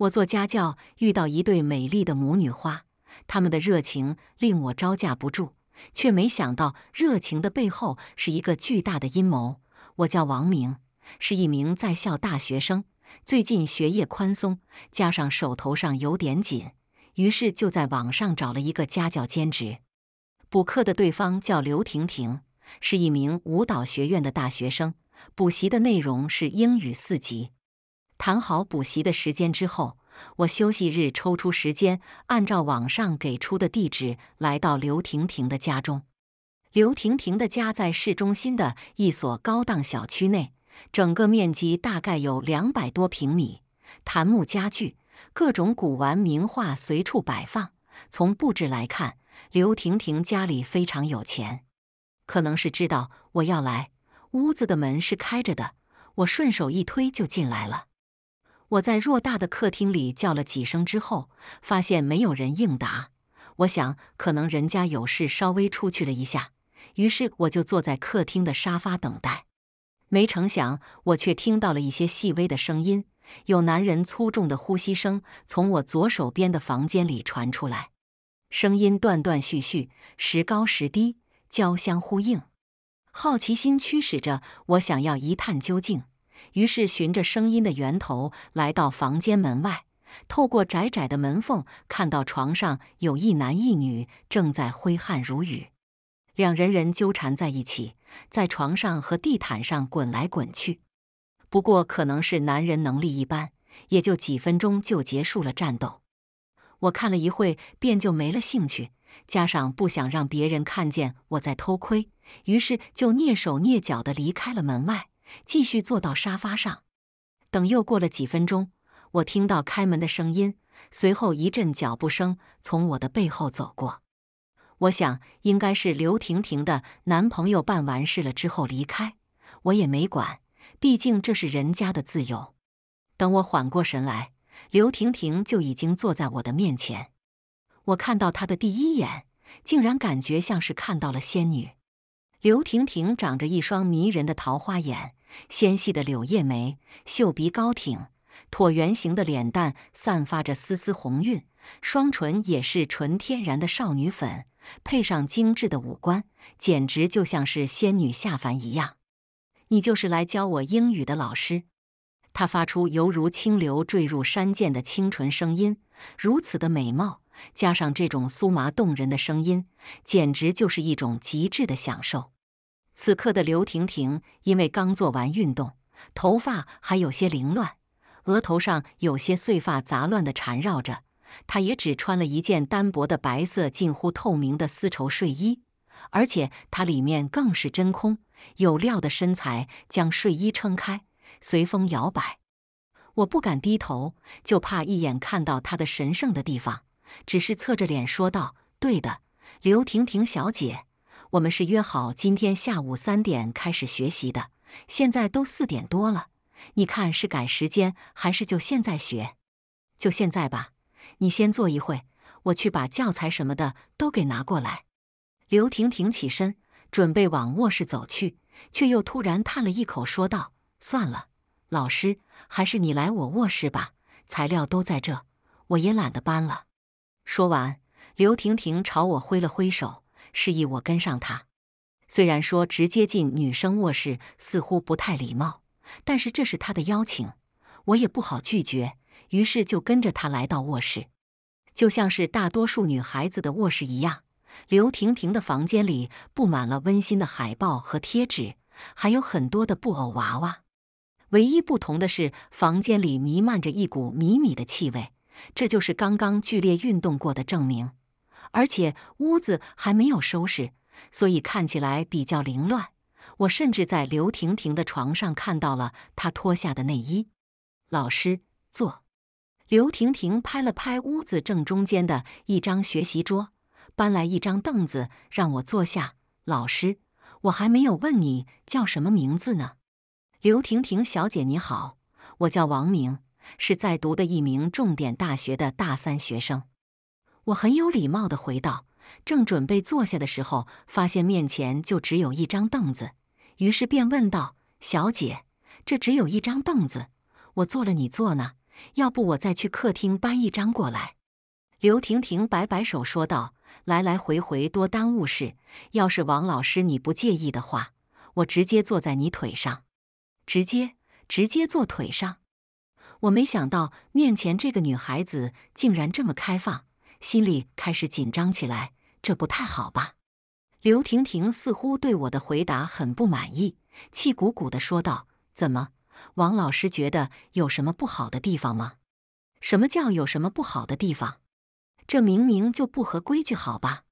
我做家教，遇到一对美丽的母女花，他们的热情令我招架不住，却没想到热情的背后是一个巨大的阴谋。我叫王明，是一名在校大学生，最近学业宽松，加上手头上有点紧，于是就在网上找了一个家教兼职。补课的对方叫刘婷婷，是一名舞蹈学院的大学生，补习的内容是英语四级。谈好补习的时间之后，我休息日抽出时间，按照网上给出的地址来到刘婷婷的家中。刘婷婷的家在市中心的一所高档小区内，整个面积大概有两百多平米，檀木家具、各种古玩名画随处摆放。从布置来看，刘婷婷家里非常有钱。可能是知道我要来，屋子的门是开着的，我顺手一推就进来了。我在偌大的客厅里叫了几声之后，发现没有人应答。我想，可能人家有事稍微出去了一下。于是，我就坐在客厅的沙发等待。没成想，我却听到了一些细微的声音，有男人粗重的呼吸声从我左手边的房间里传出来，声音断断续续，时高时低，交相呼应。好奇心驱使着我，想要一探究竟。于是，循着声音的源头来到房间门外，透过窄窄的门缝，看到床上有一男一女正在挥汗如雨，两人人纠缠在一起，在床上和地毯上滚来滚去。不过，可能是男人能力一般，也就几分钟就结束了战斗。我看了一会，便就没了兴趣，加上不想让别人看见我在偷窥，于是就蹑手蹑脚地离开了门外。继续坐到沙发上，等又过了几分钟，我听到开门的声音，随后一阵脚步声从我的背后走过。我想应该是刘婷婷的男朋友办完事了之后离开，我也没管，毕竟这是人家的自由。等我缓过神来，刘婷婷就已经坐在我的面前。我看到她的第一眼，竟然感觉像是看到了仙女。刘婷婷长着一双迷人的桃花眼。纤细的柳叶眉，秀鼻高挺，椭圆形的脸蛋散发着丝丝红晕，双唇也是纯天然的少女粉，配上精致的五官，简直就像是仙女下凡一样。你就是来教我英语的老师。她发出犹如清流坠入山涧的清纯声音，如此的美貌，加上这种酥麻动人的声音，简直就是一种极致的享受。此刻的刘婷婷因为刚做完运动，头发还有些凌乱，额头上有些碎发杂乱的缠绕着。她也只穿了一件单薄的白色、近乎透明的丝绸睡衣，而且它里面更是真空。有料的身材将睡衣撑开，随风摇摆。我不敢低头，就怕一眼看到她的神圣的地方，只是侧着脸说道：“对的，刘婷婷小姐。”我们是约好今天下午三点开始学习的，现在都四点多了，你看是赶时间还是就现在学？就现在吧，你先坐一会，我去把教材什么的都给拿过来。刘婷婷起身准备往卧室走去，却又突然叹了一口，说道：“算了，老师，还是你来我卧室吧，材料都在这，我也懒得搬了。”说完，刘婷婷朝我挥了挥手。示意我跟上他。虽然说直接进女生卧室似乎不太礼貌，但是这是他的邀请，我也不好拒绝。于是就跟着他来到卧室，就像是大多数女孩子的卧室一样。刘婷婷的房间里布满了温馨的海报和贴纸，还有很多的布偶娃娃。唯一不同的是，房间里弥漫着一股米米的气味，这就是刚刚剧烈运动过的证明。而且屋子还没有收拾，所以看起来比较凌乱。我甚至在刘婷婷的床上看到了她脱下的内衣。老师，坐。刘婷婷拍了拍屋子正中间的一张学习桌，搬来一张凳子让我坐下。老师，我还没有问你叫什么名字呢。刘婷婷小姐，你好，我叫王明，是在读的一名重点大学的大三学生。我很有礼貌的回道，正准备坐下的时候，发现面前就只有一张凳子，于是便问道：“小姐，这只有一张凳子，我坐了你坐呢？要不我再去客厅搬一张过来？”刘婷婷摆摆手说道：“来来回回多耽误事，要是王老师你不介意的话，我直接坐在你腿上，直接直接坐腿上。”我没想到面前这个女孩子竟然这么开放。心里开始紧张起来，这不太好吧？刘婷婷似乎对我的回答很不满意，气鼓鼓的说道：“怎么，王老师觉得有什么不好的地方吗？”“什么叫有什么不好的地方？这明明就不合规矩，好吧？”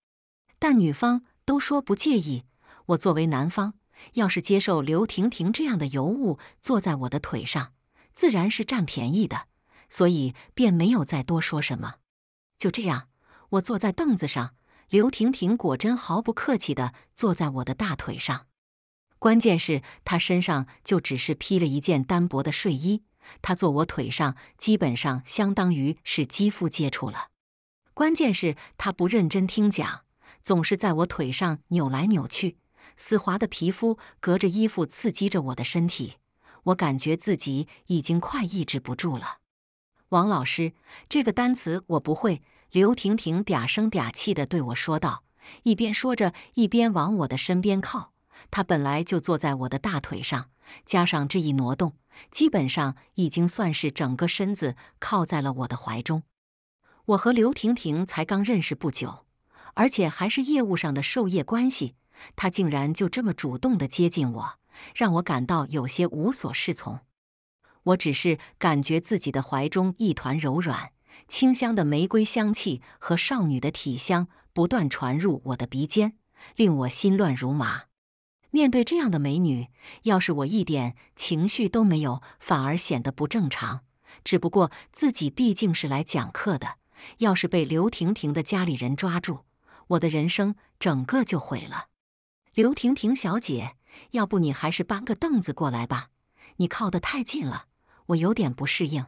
但女方都说不介意，我作为男方，要是接受刘婷婷这样的尤物坐在我的腿上，自然是占便宜的，所以便没有再多说什么。就这样，我坐在凳子上，刘婷婷果真毫不客气的坐在我的大腿上。关键是她身上就只是披了一件单薄的睡衣，她坐我腿上基本上相当于是肌肤接触了。关键是她不认真听讲，总是在我腿上扭来扭去，丝滑的皮肤隔着衣服刺激着我的身体，我感觉自己已经快抑制不住了。王老师，这个单词我不会。”刘婷婷嗲声嗲气的对我说道，一边说着，一边往我的身边靠。她本来就坐在我的大腿上，加上这一挪动，基本上已经算是整个身子靠在了我的怀中。我和刘婷婷才刚认识不久，而且还是业务上的授业关系，她竟然就这么主动的接近我，让我感到有些无所适从。我只是感觉自己的怀中一团柔软、清香的玫瑰香气和少女的体香不断传入我的鼻尖，令我心乱如麻。面对这样的美女，要是我一点情绪都没有，反而显得不正常。只不过自己毕竟是来讲课的，要是被刘婷婷的家里人抓住，我的人生整个就毁了。刘婷婷小姐，要不你还是搬个凳子过来吧，你靠得太近了。我有点不适应，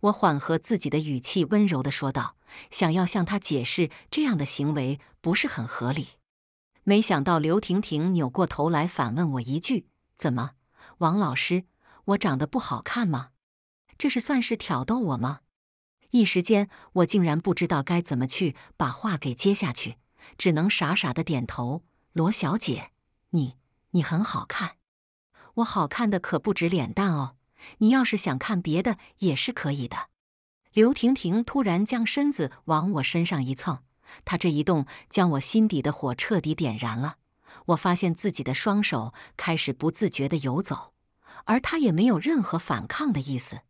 我缓和自己的语气温柔的说道，想要向他解释这样的行为不是很合理。没想到刘婷婷扭过头来反问我一句：“怎么，王老师，我长得不好看吗？这是算是挑逗我吗？”一时间，我竟然不知道该怎么去把话给接下去，只能傻傻的点头。罗小姐，你你很好看，我好看的可不止脸蛋哦。你要是想看别的也是可以的。刘婷婷突然将身子往我身上一蹭，她这一动将我心底的火彻底点燃了。我发现自己的双手开始不自觉地游走，而她也没有任何反抗的意思。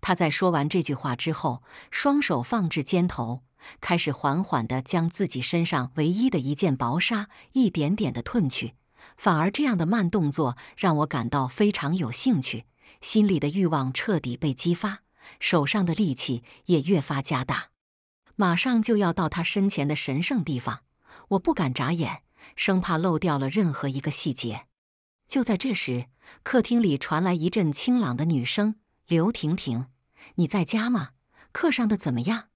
她在说完这句话之后，双手放置肩头，开始缓缓地将自己身上唯一的一件薄纱一点点地褪去。反而这样的慢动作让我感到非常有兴趣。心里的欲望彻底被激发，手上的力气也越发加大，马上就要到他身前的神圣地方。我不敢眨眼，生怕漏掉了任何一个细节。就在这时，客厅里传来一阵清朗的女声：“刘婷婷，你在家吗？课上的怎么样？”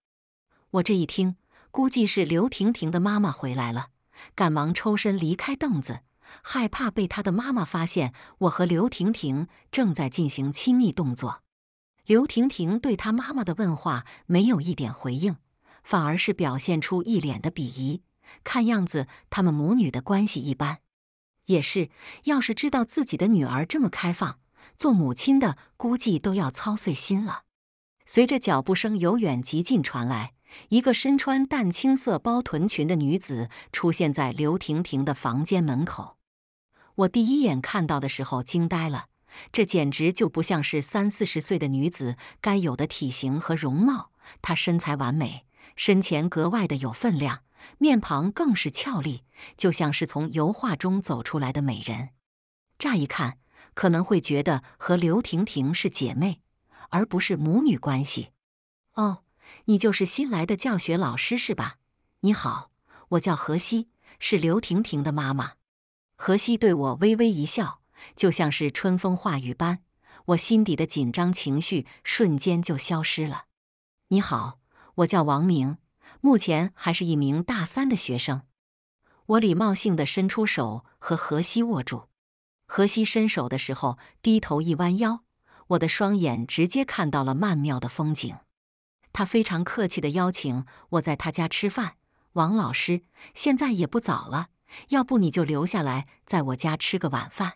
我这一听，估计是刘婷婷的妈妈回来了，赶忙抽身离开凳子。害怕被他的妈妈发现，我和刘婷婷正在进行亲密动作。刘婷婷对她妈妈的问话没有一点回应，反而是表现出一脸的鄙夷。看样子，他们母女的关系一般。也是，要是知道自己的女儿这么开放，做母亲的估计都要操碎心了。随着脚步声由远及近传来，一个身穿淡青色包臀裙的女子出现在刘婷婷的房间门口。我第一眼看到的时候惊呆了，这简直就不像是三四十岁的女子该有的体型和容貌。她身材完美，身前格外的有分量，面庞更是俏丽，就像是从油画中走出来的美人。乍一看可能会觉得和刘婷婷是姐妹，而不是母女关系。哦，你就是新来的教学老师是吧？你好，我叫何西，是刘婷婷的妈妈。何西对我微微一笑，就像是春风化雨般，我心底的紧张情绪瞬间就消失了。你好，我叫王明，目前还是一名大三的学生。我礼貌性的伸出手和何西握住。何西伸手的时候低头一弯腰，我的双眼直接看到了曼妙的风景。他非常客气的邀请我在他家吃饭。王老师，现在也不早了。要不你就留下来在我家吃个晚饭。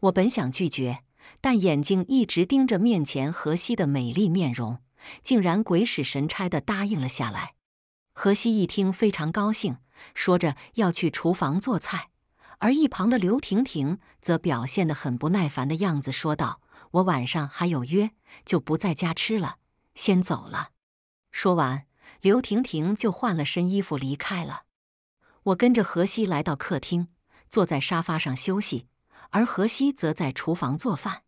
我本想拒绝，但眼睛一直盯着面前荷西的美丽面容，竟然鬼使神差地答应了下来。荷西一听非常高兴，说着要去厨房做菜，而一旁的刘婷婷则表现得很不耐烦的样子，说道：“我晚上还有约，就不在家吃了，先走了。”说完，刘婷婷就换了身衣服离开了。我跟着荷西来到客厅，坐在沙发上休息，而荷西则在厨房做饭。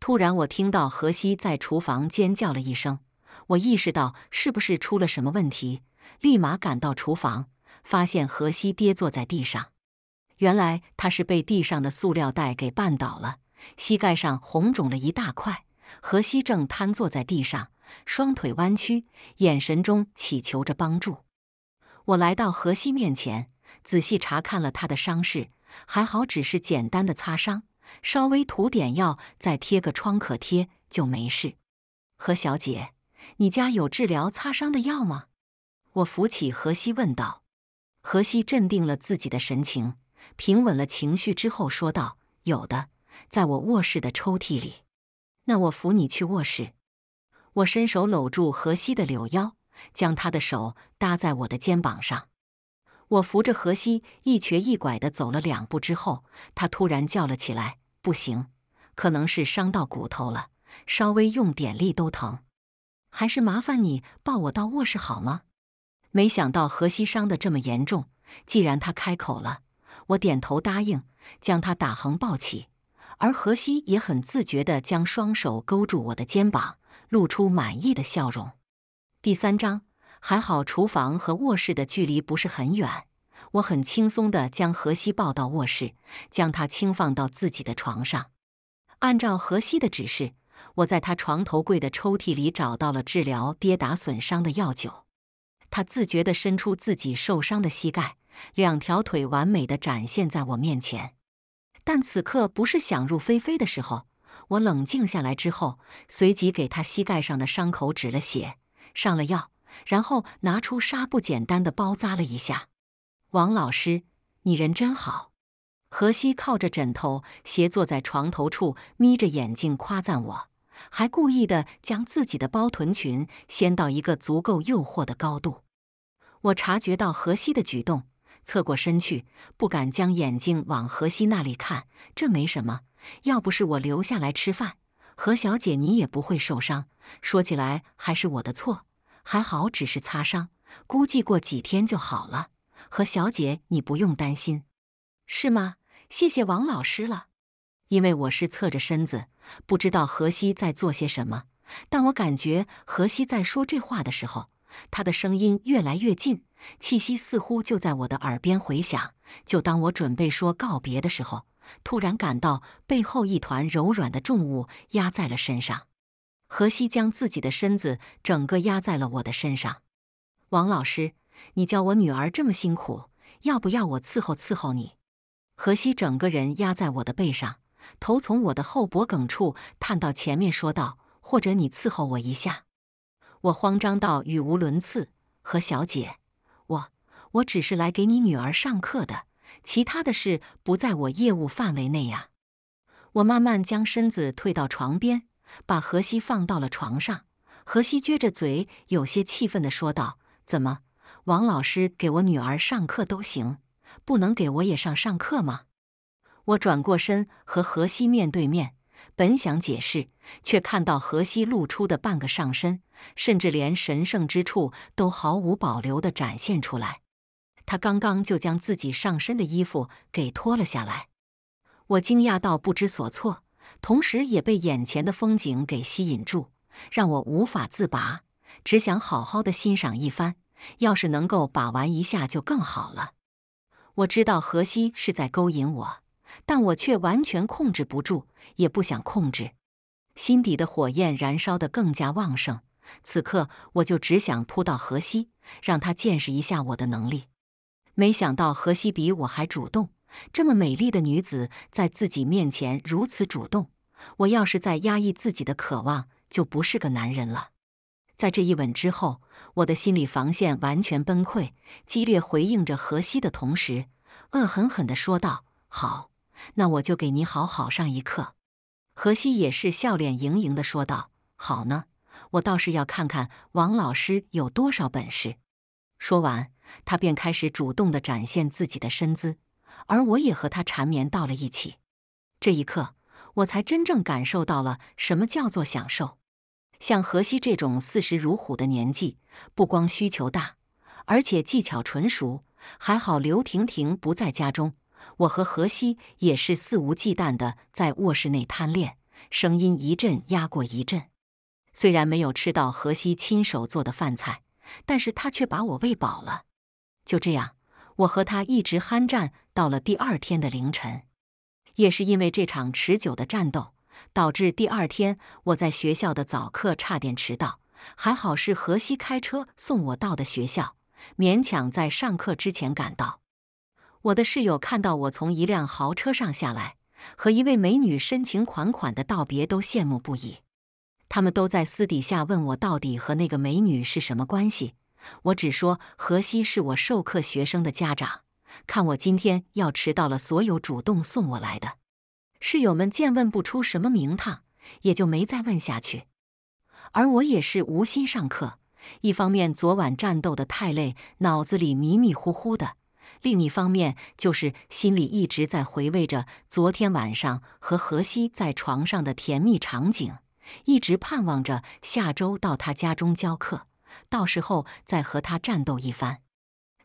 突然，我听到荷西在厨房尖叫了一声，我意识到是不是出了什么问题，立马赶到厨房，发现荷西跌坐在地上。原来他是被地上的塑料袋给绊倒了，膝盖上红肿了一大块。荷西正瘫坐在地上，双腿弯曲，眼神中祈求着帮助。我来到何西面前，仔细查看了他的伤势，还好只是简单的擦伤，稍微涂点药，再贴个创可贴就没事。何小姐，你家有治疗擦伤的药吗？我扶起何西问道。何西镇定了自己的神情，平稳了情绪之后说道：“有的，在我卧室的抽屉里。”那我扶你去卧室。我伸手搂住何西的柳腰。将他的手搭在我的肩膀上，我扶着何西一瘸一拐地走了两步之后，他突然叫了起来：“不行，可能是伤到骨头了，稍微用点力都疼，还是麻烦你抱我到卧室好吗？”没想到何西伤得这么严重，既然他开口了，我点头答应，将他打横抱起，而何西也很自觉地将双手勾住我的肩膀，露出满意的笑容。第三章，还好厨房和卧室的距离不是很远，我很轻松的将荷西抱到卧室，将她轻放到自己的床上。按照荷西的指示，我在他床头柜的抽屉里找到了治疗跌打损伤的药酒。他自觉的伸出自己受伤的膝盖，两条腿完美的展现在我面前。但此刻不是想入非非的时候，我冷静下来之后，随即给他膝盖上的伤口止了血。上了药，然后拿出纱布，简单的包扎了一下。王老师，你人真好。何西靠着枕头斜坐在床头处，眯着眼睛夸赞我，还故意的将自己的包臀裙掀到一个足够诱惑的高度。我察觉到何西的举动，侧过身去，不敢将眼睛往何西那里看。这没什么，要不是我留下来吃饭。何小姐，你也不会受伤。说起来还是我的错，还好只是擦伤，估计过几天就好了。何小姐，你不用担心，是吗？谢谢王老师了。因为我是侧着身子，不知道何西在做些什么，但我感觉何西在说这话的时候，他的声音越来越近，气息似乎就在我的耳边回响。就当我准备说告别的时候。突然感到背后一团柔软的重物压在了身上，何西将自己的身子整个压在了我的身上。王老师，你教我女儿这么辛苦，要不要我伺候伺候你？何西整个人压在我的背上，头从我的后脖梗处探到前面，说道：“或者你伺候我一下。”我慌张到语无伦次：“何小姐，我我只是来给你女儿上课的。”其他的事不在我业务范围内呀。我慢慢将身子退到床边，把荷西放到了床上。荷西撅着嘴，有些气愤的说道：“怎么，王老师给我女儿上课都行，不能给我也上上课吗？”我转过身和荷西面对面，本想解释，却看到荷西露出的半个上身，甚至连神圣之处都毫无保留的展现出来。他刚刚就将自己上身的衣服给脱了下来，我惊讶到不知所措，同时也被眼前的风景给吸引住，让我无法自拔，只想好好的欣赏一番。要是能够把玩一下就更好了。我知道荷西是在勾引我，但我却完全控制不住，也不想控制。心底的火焰燃烧的更加旺盛，此刻我就只想扑到荷西，让他见识一下我的能力。没想到荷西比我还主动，这么美丽的女子在自己面前如此主动，我要是再压抑自己的渴望，就不是个男人了。在这一吻之后，我的心理防线完全崩溃，激烈回应着荷西的同时，恶狠狠地说道：“好，那我就给你好好上一课。”荷西也是笑脸盈盈地说道：“好呢，我倒是要看看王老师有多少本事。”说完。他便开始主动地展现自己的身姿，而我也和他缠绵到了一起。这一刻，我才真正感受到了什么叫做享受。像荷西这种四十如虎的年纪，不光需求大，而且技巧纯熟。还好刘婷婷不在家中，我和荷西也是肆无忌惮地在卧室内贪恋，声音一阵压过一阵。虽然没有吃到荷西亲手做的饭菜，但是他却把我喂饱了。就这样，我和他一直酣战到了第二天的凌晨。也是因为这场持久的战斗，导致第二天我在学校的早课差点迟到。还好是河西开车送我到的学校，勉强在上课之前赶到。我的室友看到我从一辆豪车上下来，和一位美女深情款款的道别，都羡慕不已。他们都在私底下问我，到底和那个美女是什么关系。我只说，何西是我授课学生的家长。看我今天要迟到了，所有主动送我来的室友们见问不出什么名堂，也就没再问下去。而我也是无心上课，一方面昨晚战斗的太累，脑子里迷迷糊糊的；另一方面就是心里一直在回味着昨天晚上和何西在床上的甜蜜场景，一直盼望着下周到他家中教课。到时候再和他战斗一番。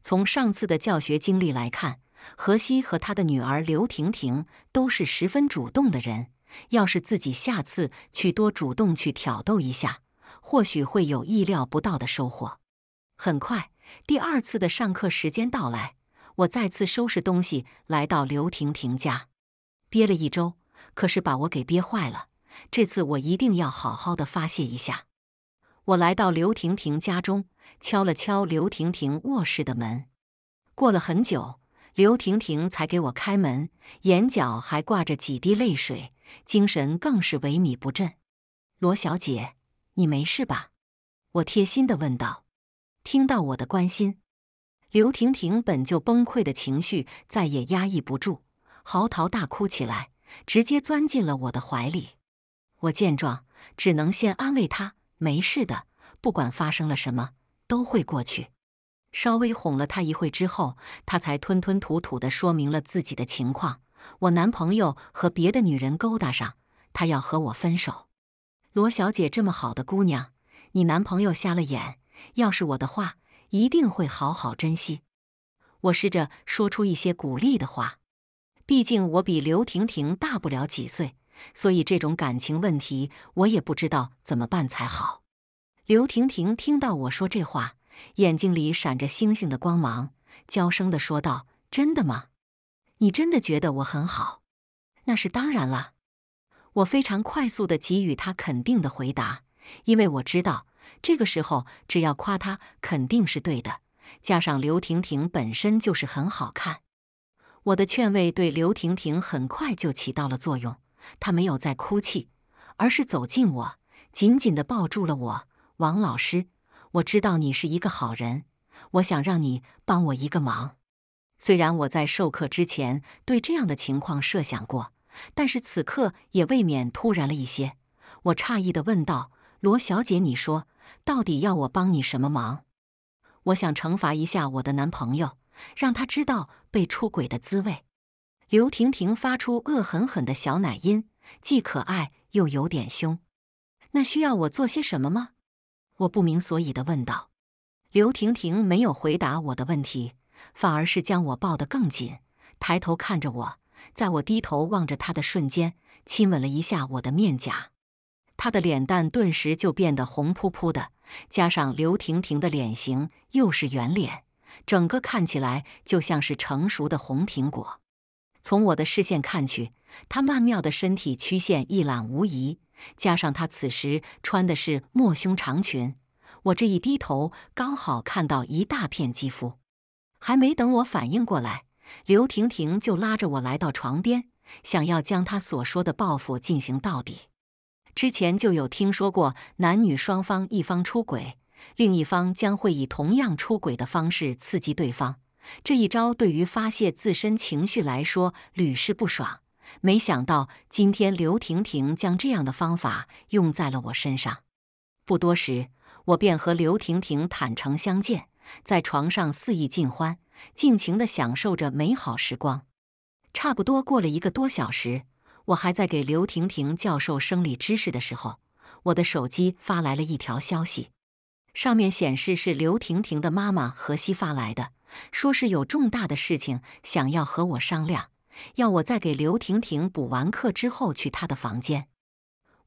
从上次的教学经历来看，何西和他的女儿刘婷婷都是十分主动的人。要是自己下次去多主动去挑逗一下，或许会有意料不到的收获。很快，第二次的上课时间到来，我再次收拾东西来到刘婷婷家。憋了一周，可是把我给憋坏了。这次我一定要好好的发泄一下。我来到刘婷婷家中，敲了敲刘婷婷卧室的门。过了很久，刘婷婷才给我开门，眼角还挂着几滴泪水，精神更是萎靡不振。罗小姐，你没事吧？我贴心地问道。听到我的关心，刘婷婷本就崩溃的情绪再也压抑不住，嚎啕大哭起来，直接钻进了我的怀里。我见状，只能先安慰她。没事的，不管发生了什么，都会过去。稍微哄了她一会之后，她才吞吞吐吐的说明了自己的情况：我男朋友和别的女人勾搭上，他要和我分手。罗小姐这么好的姑娘，你男朋友瞎了眼。要是我的话，一定会好好珍惜。我试着说出一些鼓励的话，毕竟我比刘婷婷大不了几岁。所以，这种感情问题，我也不知道怎么办才好。刘婷婷听到我说这话，眼睛里闪着星星的光芒，娇声的说道：“真的吗？你真的觉得我很好？”那是当然了，我非常快速的给予他肯定的回答，因为我知道这个时候只要夸他，肯定是对的。加上刘婷婷本身就是很好看，我的劝慰对刘婷婷很快就起到了作用。他没有再哭泣，而是走近我，紧紧地抱住了我。王老师，我知道你是一个好人，我想让你帮我一个忙。虽然我在授课之前对这样的情况设想过，但是此刻也未免突然了一些。我诧异地问道：“罗小姐，你说到底要我帮你什么忙？”我想惩罚一下我的男朋友，让他知道被出轨的滋味。刘婷婷发出恶狠狠的小奶音，既可爱又有点凶。那需要我做些什么吗？我不明所以的问道。刘婷婷没有回答我的问题，反而是将我抱得更紧，抬头看着我，在我低头望着她的瞬间，亲吻了一下我的面颊。她的脸蛋顿时就变得红扑扑的，加上刘婷婷的脸型又是圆脸，整个看起来就像是成熟的红苹果。从我的视线看去，她曼妙的身体曲线一览无遗，加上她此时穿的是抹胸长裙，我这一低头刚好看到一大片肌肤。还没等我反应过来，刘婷婷就拉着我来到床边，想要将她所说的报复进行到底。之前就有听说过，男女双方一方出轨，另一方将会以同样出轨的方式刺激对方。这一招对于发泄自身情绪来说屡试不爽，没想到今天刘婷婷将这样的方法用在了我身上。不多时，我便和刘婷婷坦诚相见，在床上肆意尽欢，尽情地享受着美好时光。差不多过了一个多小时，我还在给刘婷婷教授生理知识的时候，我的手机发来了一条消息，上面显示是刘婷婷的妈妈何西发来的。说是有重大的事情想要和我商量，要我在给刘婷婷补完课之后去她的房间。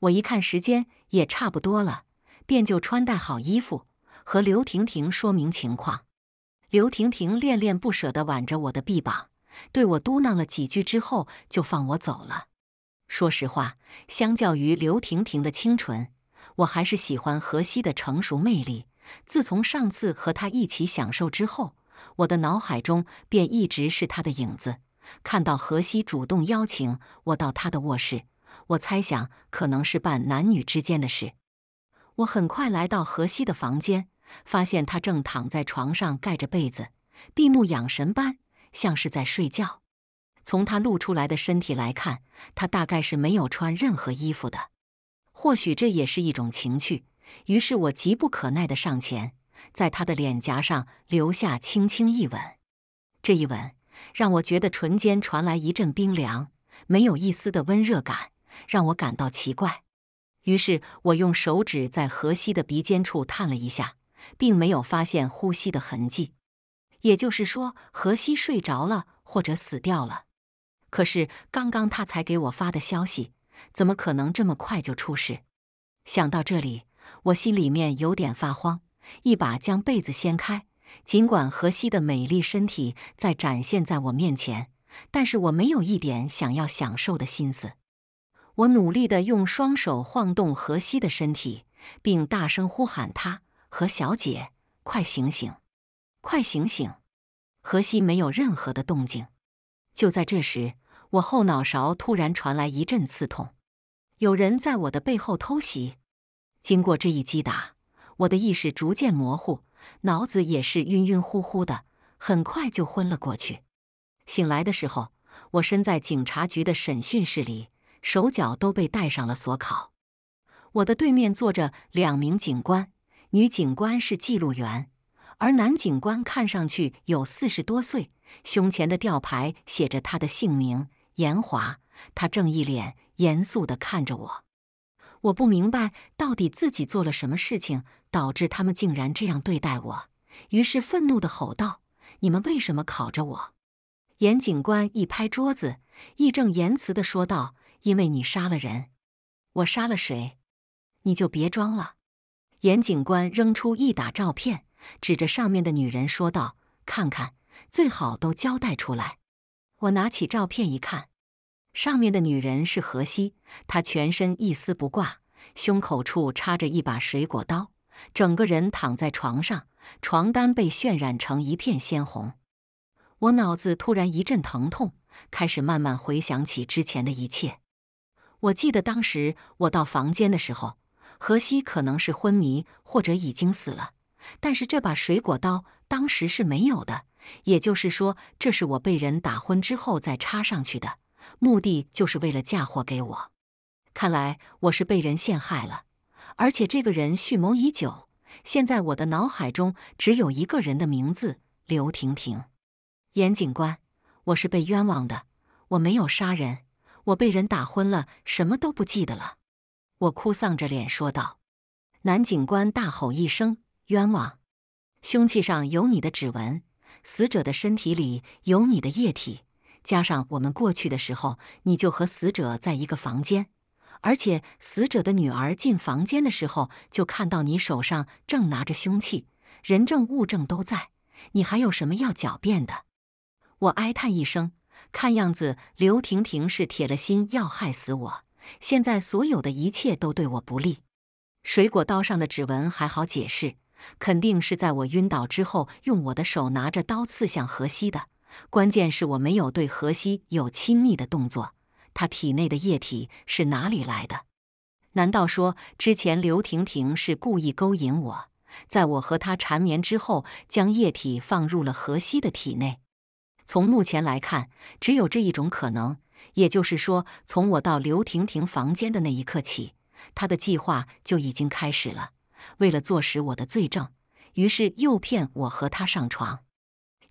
我一看时间也差不多了，便就穿戴好衣服，和刘婷婷说明情况。刘婷婷恋恋不舍地挽着我的臂膀，对我嘟囔了几句之后，就放我走了。说实话，相较于刘婷婷的清纯，我还是喜欢荷西的成熟魅力。自从上次和她一起享受之后，我的脑海中便一直是他的影子。看到何西主动邀请我到他的卧室，我猜想可能是办男女之间的事。我很快来到何西的房间，发现他正躺在床上，盖着被子，闭目养神般，像是在睡觉。从他露出来的身体来看，他大概是没有穿任何衣服的。或许这也是一种情趣。于是我急不可耐地上前。在他的脸颊上留下轻轻一吻，这一吻让我觉得唇间传来一阵冰凉，没有一丝的温热感，让我感到奇怪。于是，我用手指在何西的鼻尖处探了一下，并没有发现呼吸的痕迹，也就是说，何西睡着了或者死掉了。可是，刚刚他才给我发的消息，怎么可能这么快就出事？想到这里，我心里面有点发慌。一把将被子掀开，尽管荷西的美丽身体在展现在我面前，但是我没有一点想要享受的心思。我努力的用双手晃动荷西的身体，并大声呼喊她：“何小姐，快醒醒，快醒醒！”荷西没有任何的动静。就在这时，我后脑勺突然传来一阵刺痛，有人在我的背后偷袭。经过这一击打。我的意识逐渐模糊，脑子也是晕晕乎乎的，很快就昏了过去。醒来的时候，我身在警察局的审讯室里，手脚都被戴上了锁铐。我的对面坐着两名警官，女警官是记录员，而男警官看上去有四十多岁，胸前的吊牌写着他的姓名严华，他正一脸严肃地看着我。我不明白到底自己做了什么事情，导致他们竟然这样对待我。于是愤怒地吼道：“你们为什么考着我？”严警官一拍桌子，义正言辞地说道：“因为你杀了人，我杀了谁？你就别装了。”严警官扔出一打照片，指着上面的女人说道：“看看，最好都交代出来。”我拿起照片一看。上面的女人是何西，她全身一丝不挂，胸口处插着一把水果刀，整个人躺在床上，床单被渲染成一片鲜红。我脑子突然一阵疼痛，开始慢慢回想起之前的一切。我记得当时我到房间的时候，何西可能是昏迷或者已经死了，但是这把水果刀当时是没有的，也就是说，这是我被人打昏之后再插上去的。目的就是为了嫁祸给我，看来我是被人陷害了，而且这个人蓄谋已久。现在我的脑海中只有一个人的名字——刘婷婷。严警官，我是被冤枉的，我没有杀人，我被人打昏了，什么都不记得了。我哭丧着脸说道。男警官大吼一声：“冤枉！凶器上有你的指纹，死者的身体里有你的液体。”加上我们过去的时候，你就和死者在一个房间，而且死者的女儿进房间的时候就看到你手上正拿着凶器，人证物证都在，你还有什么要狡辩的？我哀叹一声，看样子刘婷婷是铁了心要害死我，现在所有的一切都对我不利。水果刀上的指纹还好解释，肯定是在我晕倒之后用我的手拿着刀刺向河西的。关键是我没有对何西有亲密的动作，他体内的液体是哪里来的？难道说之前刘婷婷是故意勾引我，在我和他缠绵之后，将液体放入了何西的体内？从目前来看，只有这一种可能。也就是说，从我到刘婷婷房间的那一刻起，他的计划就已经开始了。为了坐实我的罪证，于是诱骗我和他上床。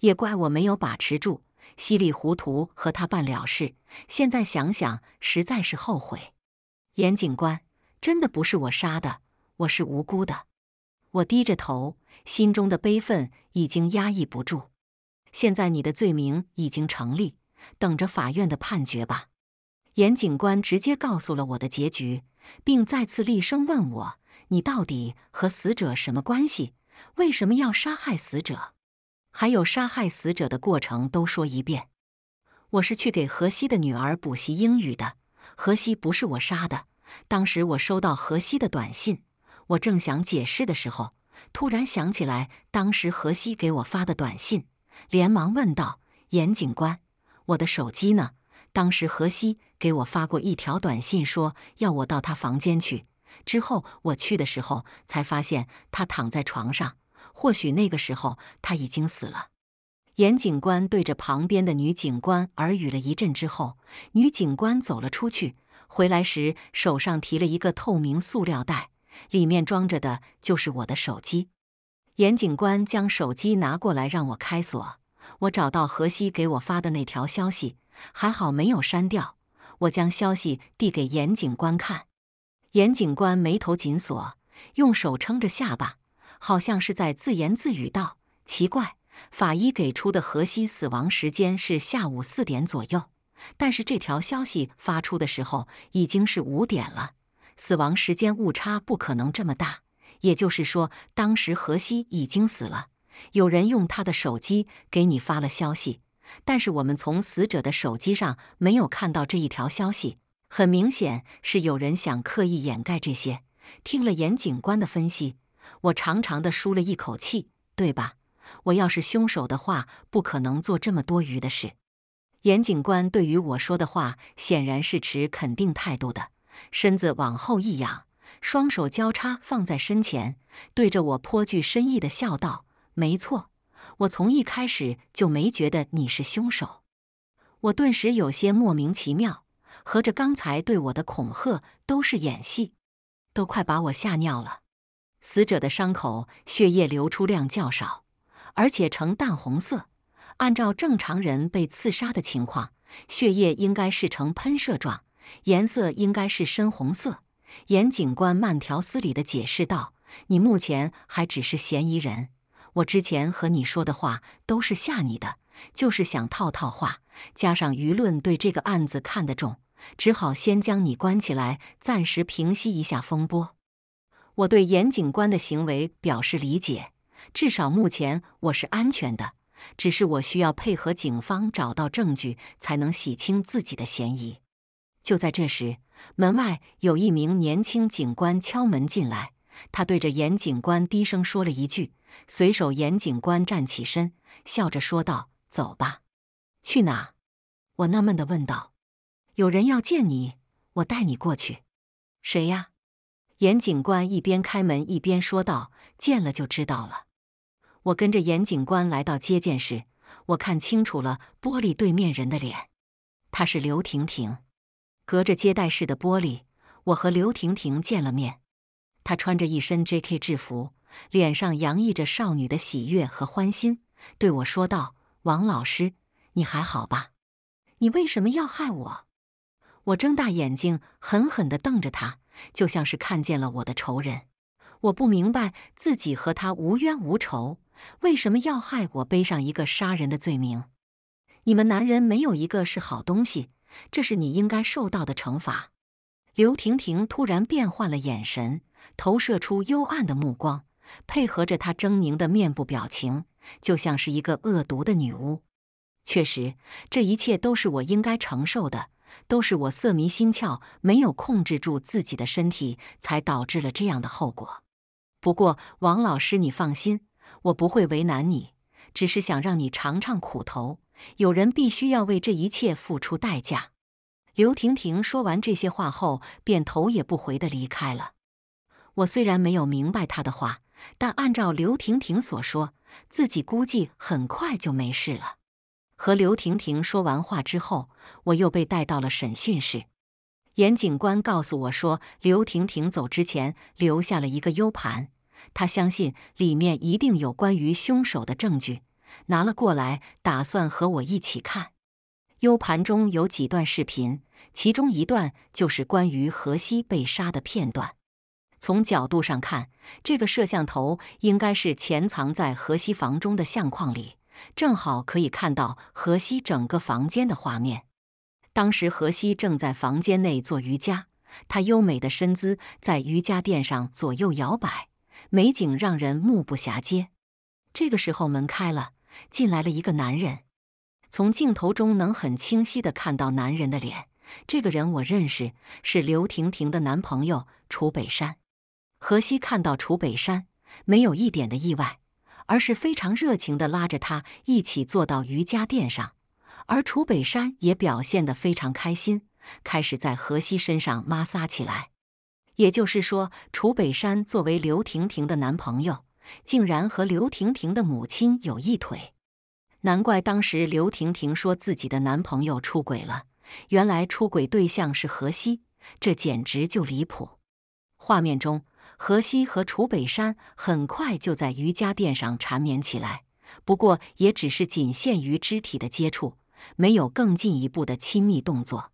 也怪我没有把持住，稀里糊涂和他办了事。现在想想，实在是后悔。严警官，真的不是我杀的，我是无辜的。我低着头，心中的悲愤已经压抑不住。现在你的罪名已经成立，等着法院的判决吧。严警官直接告诉了我的结局，并再次厉声问我：“你到底和死者什么关系？为什么要杀害死者？”还有杀害死者的过程都说一遍。我是去给荷西的女儿补习英语的，荷西不是我杀的。当时我收到荷西的短信，我正想解释的时候，突然想起来当时荷西给我发的短信，连忙问道：“严警官，我的手机呢？”当时荷西给我发过一条短信，说要我到他房间去。之后我去的时候，才发现他躺在床上。或许那个时候他已经死了。严警官对着旁边的女警官耳语了一阵之后，女警官走了出去。回来时，手上提了一个透明塑料袋，里面装着的就是我的手机。严警官将手机拿过来让我开锁。我找到何西给我发的那条消息，还好没有删掉。我将消息递给严警官看，严警官眉头紧锁，用手撑着下巴。好像是在自言自语道：“奇怪，法医给出的河西死亡时间是下午四点左右，但是这条消息发出的时候已经是五点了，死亡时间误差不可能这么大。也就是说，当时河西已经死了，有人用他的手机给你发了消息，但是我们从死者的手机上没有看到这一条消息。很明显，是有人想刻意掩盖这些。”听了严警官的分析。我长长的舒了一口气，对吧？我要是凶手的话，不可能做这么多余的事。严警官对于我说的话显然是持肯定态度的，身子往后一仰，双手交叉放在身前，对着我颇具深意的笑道：“没错，我从一开始就没觉得你是凶手。”我顿时有些莫名其妙，合着刚才对我的恐吓都是演戏，都快把我吓尿了。死者的伤口血液流出量较少，而且呈淡红色。按照正常人被刺杀的情况，血液应该是呈喷射状，颜色应该是深红色。严警官慢条斯理的解释道：“你目前还只是嫌疑人，我之前和你说的话都是吓你的，就是想套套话。加上舆论对这个案子看得重，只好先将你关起来，暂时平息一下风波。”我对严警官的行为表示理解，至少目前我是安全的。只是我需要配合警方找到证据，才能洗清自己的嫌疑。就在这时，门外有一名年轻警官敲门进来，他对着严警官低声说了一句，随手严警官站起身，笑着说道：“走吧，去哪？”我纳闷地问道：“有人要见你，我带你过去。谁呀？”严警官一边开门一边说道：“见了就知道了。”我跟着严警官来到接见室，我看清楚了玻璃对面人的脸，他是刘婷婷。隔着接待室的玻璃，我和刘婷婷见了面。她穿着一身 J.K. 制服，脸上洋溢着少女的喜悦和欢欣，对我说道：“王老师，你还好吧？你为什么要害我？”我睁大眼睛，狠狠的瞪着她。就像是看见了我的仇人，我不明白自己和他无冤无仇，为什么要害我背上一个杀人的罪名？你们男人没有一个是好东西，这是你应该受到的惩罚。刘婷婷突然变换了眼神，投射出幽暗的目光，配合着她狰狞的面部表情，就像是一个恶毒的女巫。确实，这一切都是我应该承受的。都是我色迷心窍，没有控制住自己的身体，才导致了这样的后果。不过，王老师，你放心，我不会为难你，只是想让你尝尝苦头。有人必须要为这一切付出代价。刘婷婷说完这些话后，便头也不回的离开了。我虽然没有明白她的话，但按照刘婷婷所说，自己估计很快就没事了。和刘婷婷说完话之后，我又被带到了审讯室。严警官告诉我说，刘婷婷走之前留下了一个 U 盘，他相信里面一定有关于凶手的证据，拿了过来，打算和我一起看。U 盘中有几段视频，其中一段就是关于何西被杀的片段。从角度上看，这个摄像头应该是潜藏在河西房中的相框里。正好可以看到荷西整个房间的画面。当时荷西正在房间内做瑜伽，她优美的身姿在瑜伽垫上左右摇摆，美景让人目不暇接。这个时候门开了，进来了一个男人。从镜头中能很清晰的看到男人的脸。这个人我认识，是刘婷婷的男朋友楚北山。荷西看到楚北山，没有一点的意外。而是非常热情地拉着她一起坐到瑜伽垫上，而楚北山也表现得非常开心，开始在何西身上摩挲起来。也就是说，楚北山作为刘婷婷的男朋友，竟然和刘婷婷的母亲有一腿，难怪当时刘婷婷说自己的男朋友出轨了，原来出轨对象是何西，这简直就离谱。画面中。何西和楚北山很快就在瑜伽垫上缠绵起来，不过也只是仅限于肢体的接触，没有更进一步的亲密动作。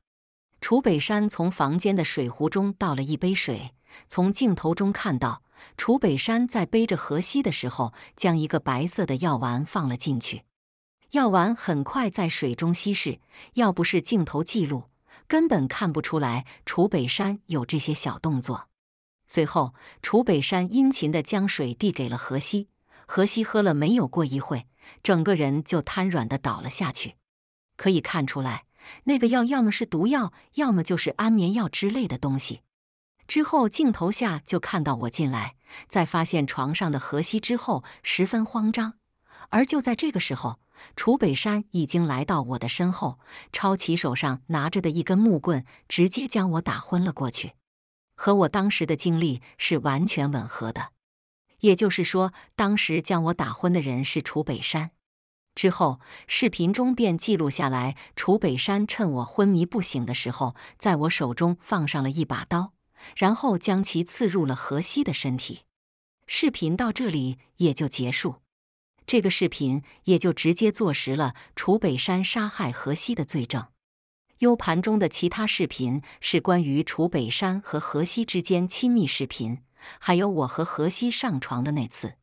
楚北山从房间的水壶中倒了一杯水，从镜头中看到，楚北山在背着何西的时候，将一个白色的药丸放了进去。药丸很快在水中稀释，要不是镜头记录，根本看不出来楚北山有这些小动作。随后，楚北山殷勤地将水递给了河西，河西喝了没有？过一会，整个人就瘫软地倒了下去。可以看出来，那个药要么是毒药，要么就是安眠药之类的东西。之后，镜头下就看到我进来，在发现床上的河西之后，十分慌张。而就在这个时候，楚北山已经来到我的身后，抄起手上拿着的一根木棍，直接将我打昏了过去。和我当时的经历是完全吻合的，也就是说，当时将我打昏的人是楚北山。之后，视频中便记录下来，楚北山趁我昏迷不醒的时候，在我手中放上了一把刀，然后将其刺入了河西的身体。视频到这里也就结束，这个视频也就直接坐实了楚北山杀害河西的罪证。U 盘中的其他视频是关于楚北山和荷西之间亲密视频，还有我和荷西上床的那次。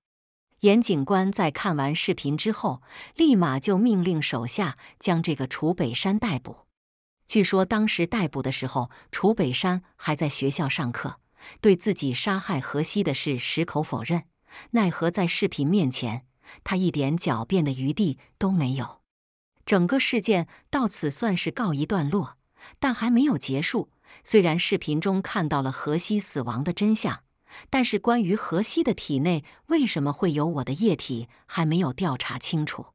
严警官在看完视频之后，立马就命令手下将这个楚北山逮捕。据说当时逮捕的时候，楚北山还在学校上课，对自己杀害荷西的事矢口否认。奈何在视频面前，他一点狡辩的余地都没有。整个事件到此算是告一段落，但还没有结束。虽然视频中看到了荷西死亡的真相，但是关于荷西的体内为什么会有我的液体还没有调查清楚。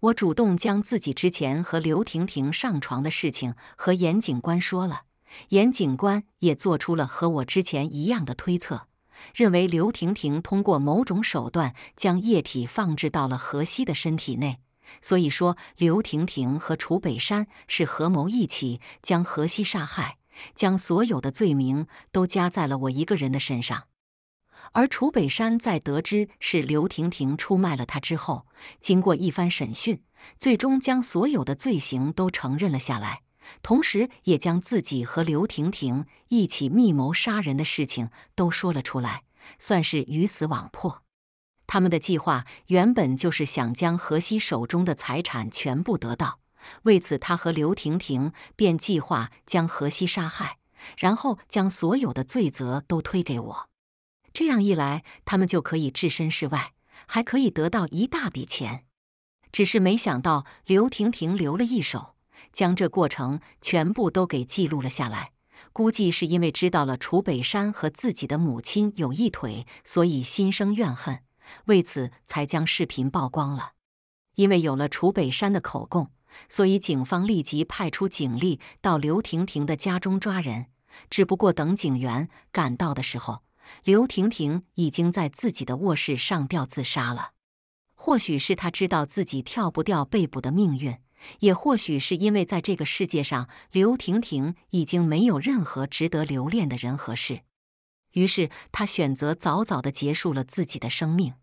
我主动将自己之前和刘婷婷上床的事情和严警官说了，严警官也做出了和我之前一样的推测，认为刘婷婷通过某种手段将液体放置到了荷西的身体内。所以说，刘婷婷和楚北山是合谋一起将何西杀害，将所有的罪名都加在了我一个人的身上。而楚北山在得知是刘婷婷出卖了他之后，经过一番审讯，最终将所有的罪行都承认了下来，同时也将自己和刘婷婷一起密谋杀人的事情都说了出来，算是鱼死网破。他们的计划原本就是想将何西手中的财产全部得到，为此他和刘婷婷便计划将何西杀害，然后将所有的罪责都推给我。这样一来，他们就可以置身事外，还可以得到一大笔钱。只是没想到刘婷婷留了一手，将这过程全部都给记录了下来。估计是因为知道了楚北山和自己的母亲有一腿，所以心生怨恨。为此才将视频曝光了。因为有了楚北山的口供，所以警方立即派出警力到刘婷婷的家中抓人。只不过等警员赶到的时候，刘婷婷已经在自己的卧室上吊自杀了。或许是他知道自己跳不掉被捕的命运，也或许是因为在这个世界上，刘婷婷已经没有任何值得留恋的人和事。于是，他选择早早的结束了自己的生命。